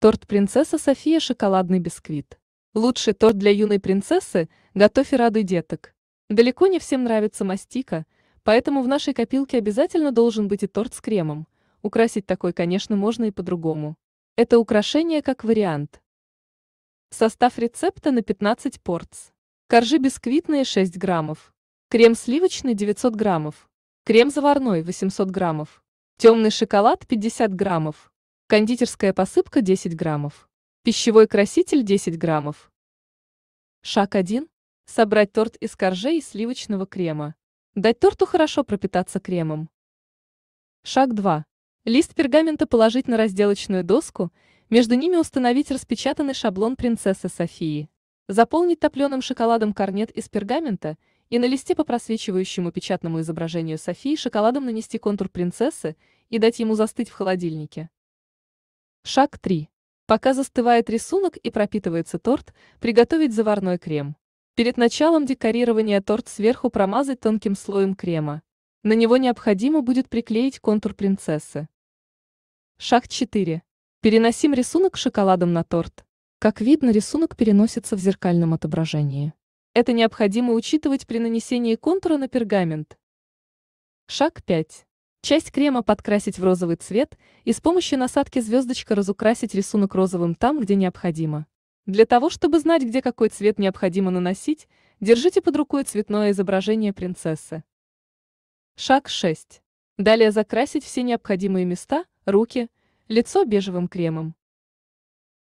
Торт «Принцесса София» шоколадный бисквит. Лучший торт для юной принцессы готовь и радуй деток. Далеко не всем нравится мастика, поэтому в нашей копилке обязательно должен быть и торт с кремом. Украсить такой, конечно, можно и по-другому. Это украшение как вариант. Состав рецепта на 15 порц. Коржи бисквитные 6 граммов. Крем сливочный 900 граммов. Крем заварной 800 граммов. Темный шоколад 50 граммов кондитерская посыпка 10 граммов, пищевой краситель 10 граммов. Шаг 1. Собрать торт из коржей и сливочного крема. Дать торту хорошо пропитаться кремом. Шаг 2. Лист пергамента положить на разделочную доску, между ними установить распечатанный шаблон принцессы Софии. Заполнить топленым шоколадом корнет из пергамента и на листе по просвечивающему печатному изображению Софии шоколадом нанести контур принцессы и дать ему застыть в холодильнике. Шаг 3. Пока застывает рисунок и пропитывается торт, приготовить заварной крем. Перед началом декорирования торт сверху промазать тонким слоем крема. На него необходимо будет приклеить контур принцессы. Шаг 4. Переносим рисунок шоколадом на торт. Как видно, рисунок переносится в зеркальном отображении. Это необходимо учитывать при нанесении контура на пергамент. Шаг 5. Часть крема подкрасить в розовый цвет и с помощью насадки звездочка разукрасить рисунок розовым там, где необходимо. Для того, чтобы знать, где какой цвет необходимо наносить, держите под рукой цветное изображение принцессы. Шаг 6. Далее закрасить все необходимые места, руки, лицо бежевым кремом.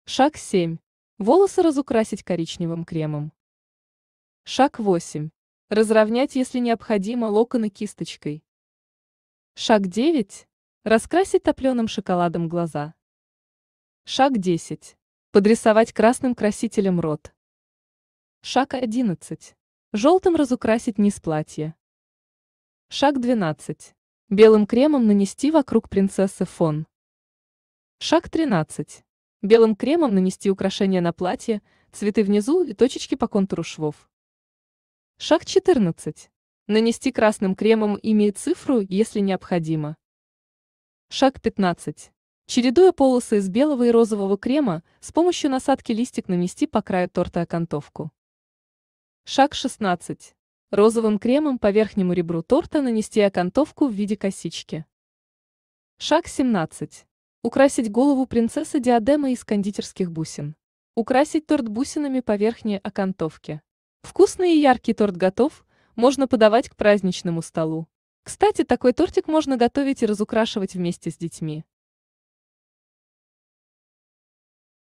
Шаг 7. Волосы разукрасить коричневым кремом. Шаг 8. Разровнять, если необходимо, локоны кисточкой. Шаг 9. Раскрасить топленым шоколадом глаза. Шаг 10. Подрисовать красным красителем рот. Шаг 11. Желтым разукрасить низ платья. Шаг 12. Белым кремом нанести вокруг принцессы фон. Шаг 13. Белым кремом нанести украшения на платье, цветы внизу и точечки по контуру швов. Шаг 14. Нанести красным кремом имя и цифру, если необходимо. Шаг 15. Чередуя полосы из белого и розового крема, с помощью насадки листик нанести по краю торта окантовку. Шаг 16. Розовым кремом по верхнему ребру торта нанести окантовку в виде косички. Шаг 17. Украсить голову принцессы диадемой из кондитерских бусин. Украсить торт бусинами по верхней окантовке. Вкусный и яркий торт готов, можно подавать к праздничному столу. Кстати, такой тортик можно готовить и разукрашивать вместе с детьми.